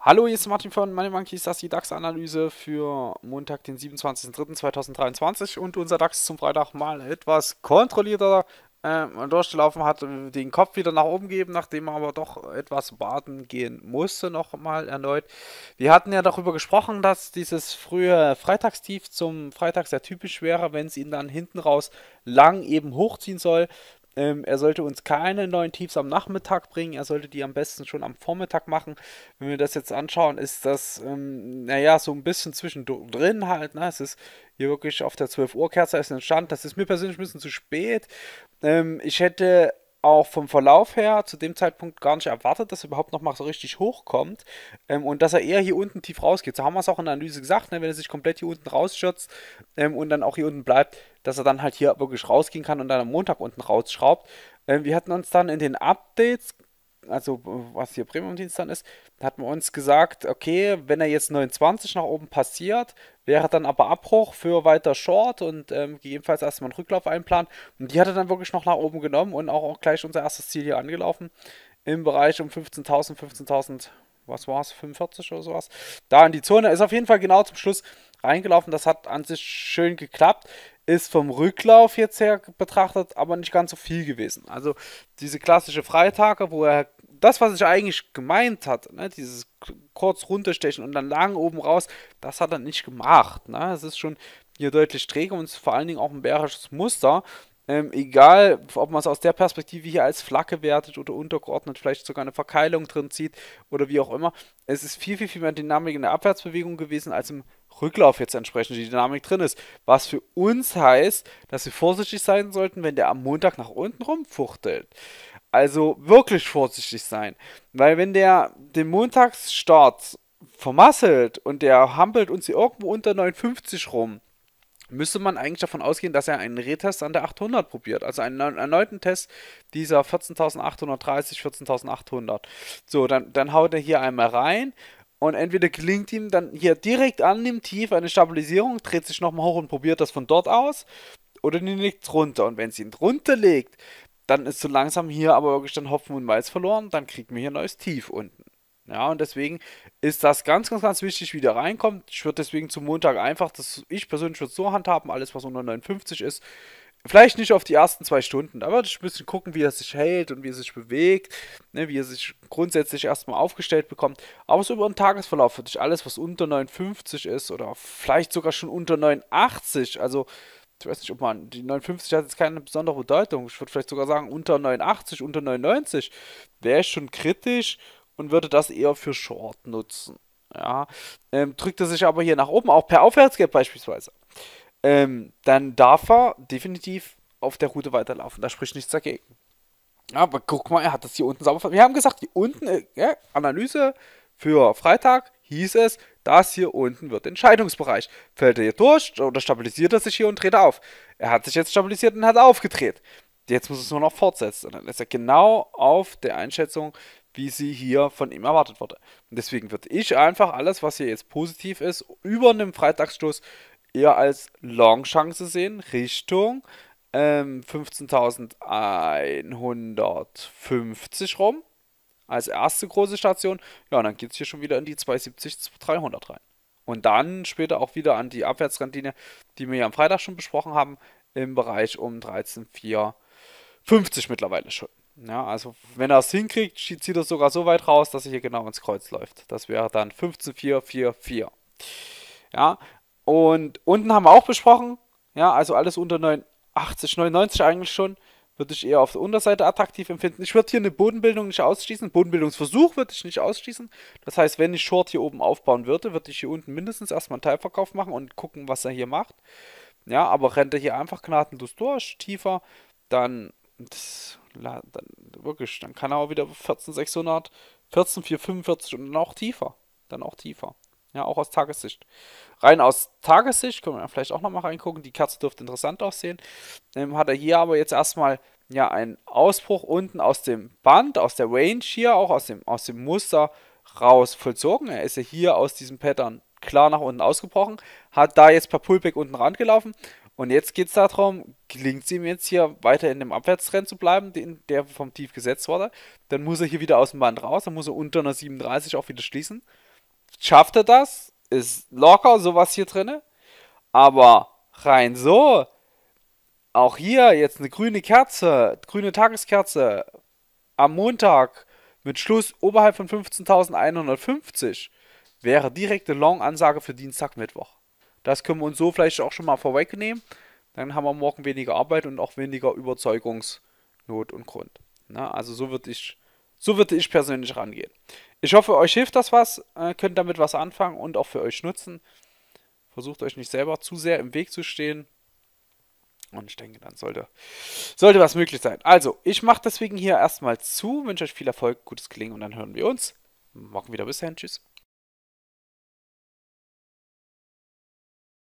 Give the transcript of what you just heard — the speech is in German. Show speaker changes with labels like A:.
A: Hallo, hier ist Martin von Money Monkeys, das ist die DAX-Analyse für Montag, den 27.03.2023 und unser DAX zum Freitag mal etwas kontrollierter ähm, durchgelaufen hat, den Kopf wieder nach oben geben, nachdem er aber doch etwas baden gehen musste, nochmal erneut. Wir hatten ja darüber gesprochen, dass dieses frühe Freitagstief zum Freitag sehr typisch wäre, wenn es ihn dann hinten raus lang eben hochziehen soll. Ähm, er sollte uns keine neuen Tiefs am Nachmittag bringen. Er sollte die am besten schon am Vormittag machen. Wenn wir das jetzt anschauen, ist das, ähm, naja, so ein bisschen zwischendrin halt. Ne? Es ist hier wirklich auf der 12 Uhr Kerze entstanden. Das ist mir persönlich ein bisschen zu spät. Ähm, ich hätte auch vom Verlauf her zu dem Zeitpunkt gar nicht erwartet, dass er überhaupt noch mal so richtig hochkommt ähm, und dass er eher hier unten tief rausgeht. So haben wir es auch in der Analyse gesagt, ne, wenn er sich komplett hier unten rausschürzt ähm, und dann auch hier unten bleibt, dass er dann halt hier wirklich rausgehen kann und dann am Montag unten rausschraubt. Ähm, wir hatten uns dann in den Updates also äh, was hier Premium-Dienst dann ist, hat man uns gesagt, okay, wenn er jetzt 29 nach oben passiert, wäre dann aber Abbruch für weiter Short und ähm, gegebenenfalls erstmal einen Rücklauf einplanen. Und die hat er dann wirklich noch nach oben genommen und auch, auch gleich unser erstes Ziel hier angelaufen. Im Bereich um 15.000, 15.000, was war es, 45 oder sowas. Da in die Zone ist auf jeden Fall genau zum Schluss reingelaufen. Das hat an sich schön geklappt. Ist vom Rücklauf jetzt her betrachtet aber nicht ganz so viel gewesen. Also diese klassische Freitage, wo er das, was ich eigentlich gemeint hatte, ne, dieses kurz runterstechen und dann lang oben raus, das hat er nicht gemacht. Ne? Es ist schon hier deutlich träge und vor allen Dingen auch ein bärisches Muster. Ähm, egal, ob man es aus der Perspektive hier als Flagge wertet oder untergeordnet, vielleicht sogar eine Verkeilung drin zieht oder wie auch immer. Es ist viel, viel, viel mehr Dynamik in der Abwärtsbewegung gewesen, als im Rücklauf jetzt entsprechend die Dynamik drin ist. Was für uns heißt, dass wir vorsichtig sein sollten, wenn der am Montag nach unten rumfuchtelt. Also wirklich vorsichtig sein. Weil wenn der den Montagsstart vermasselt und der hampelt uns hier irgendwo unter 950 rum, müsste man eigentlich davon ausgehen, dass er einen Retest an der 800 probiert. Also einen erneuten Test dieser 14.830, 14.800. So, dann, dann haut er hier einmal rein und entweder gelingt ihm dann hier direkt an dem Tief eine Stabilisierung, dreht sich nochmal hoch und probiert das von dort aus oder die legt runter. Und wenn sie ihn drunter legt, dann ist so langsam hier aber wirklich dann Hopfen und Malz verloren, dann kriegt man hier ein neues Tief unten. Ja, und deswegen ist das ganz, ganz, ganz wichtig, wie der reinkommt. Ich würde deswegen zum Montag einfach, das, ich persönlich würde es so handhaben, alles was unter 59 ist, vielleicht nicht auf die ersten zwei Stunden, aber ich ein bisschen gucken, wie er sich hält und wie er sich bewegt, ne, wie er sich grundsätzlich erstmal aufgestellt bekommt. Aber so über den Tagesverlauf würde ich alles, was unter 59 ist oder vielleicht sogar schon unter 89, also ich weiß nicht, ob man, die 59 hat jetzt keine besondere Bedeutung. Ich würde vielleicht sogar sagen, unter 89, unter 99 wäre ich schon kritisch und würde das eher für Short nutzen. Ja, ähm, drückt er sich aber hier nach oben, auch per Aufwärtsgap beispielsweise, ähm, dann darf er definitiv auf der Route weiterlaufen. Da spricht nichts dagegen. Ja, aber guck mal, er hat das hier unten sauber. Wir haben gesagt, hier unten, äh, ja, Analyse für Freitag hieß es, das hier unten wird Entscheidungsbereich. Fällt er hier durch oder stabilisiert er sich hier und dreht auf? Er hat sich jetzt stabilisiert und hat aufgedreht. Jetzt muss es nur noch fortsetzen. Und dann ist er genau auf der Einschätzung, wie sie hier von ihm erwartet wurde. Und deswegen würde ich einfach alles, was hier jetzt positiv ist, über einem Freitagsstoß eher als Long-Chance sehen, Richtung ähm, 15.150 rum als erste große Station. Ja, und dann geht es hier schon wieder in die 270, 300 rein. Und dann später auch wieder an die Abwärtsrendlinie, die wir ja am Freitag schon besprochen haben, im Bereich um 13,450 mittlerweile schon. Ja, also wenn er es hinkriegt, zieht er sogar so weit raus, dass er hier genau ins Kreuz läuft. Das wäre dann 15,444. Ja, und unten haben wir auch besprochen, ja, also alles unter 89, 99 eigentlich schon würde ich eher auf der Unterseite attraktiv empfinden. Ich würde hier eine Bodenbildung nicht ausschließen. Bodenbildungsversuch würde ich nicht ausschließen. Das heißt, wenn ich Short hier oben aufbauen würde, würde ich hier unten mindestens erstmal einen Teilverkauf machen und gucken, was er hier macht. Ja, aber rennt er hier einfach gnadenlos durch, tiefer, dann, das, dann wirklich, dann kann er auch wieder 14,600, 14,445 und dann auch tiefer. Dann auch tiefer. Ja, auch aus Tagessicht. Rein aus Tagessicht, können wir vielleicht auch nochmal reingucken. Die Kerze dürfte interessant aussehen. Ähm, hat er hier aber jetzt erstmal ja einen Ausbruch unten aus dem Band, aus der Range hier, auch aus dem, aus dem Muster raus vollzogen. Er ist ja hier aus diesem Pattern klar nach unten ausgebrochen, hat da jetzt per Pullback unten gelaufen. und jetzt geht es darum, gelingt es ihm jetzt hier weiter in dem Abwärtstrend zu bleiben, den, der vom Tief gesetzt wurde, dann muss er hier wieder aus dem Band raus, dann muss er unter einer 37 auch wieder schließen schafft er das, ist locker sowas hier drinne, aber rein so, auch hier jetzt eine grüne Kerze, grüne Tageskerze am Montag mit Schluss oberhalb von 15.150 wäre direkte Long-Ansage für Dienstag, Mittwoch. Das können wir uns so vielleicht auch schon mal vorwegnehmen. Dann haben wir morgen weniger Arbeit und auch weniger Überzeugungsnot und Grund. Na, also so würde ich, so würde ich persönlich rangehen. Ich hoffe, euch hilft das was, äh, könnt damit was anfangen und auch für euch nutzen. Versucht euch nicht selber zu sehr im Weg zu stehen. Und ich denke, dann sollte, sollte was möglich sein. Also, ich mache deswegen hier erstmal zu, wünsche euch viel Erfolg, gutes Klingen und dann hören wir uns morgen wieder. Bis dahin, tschüss.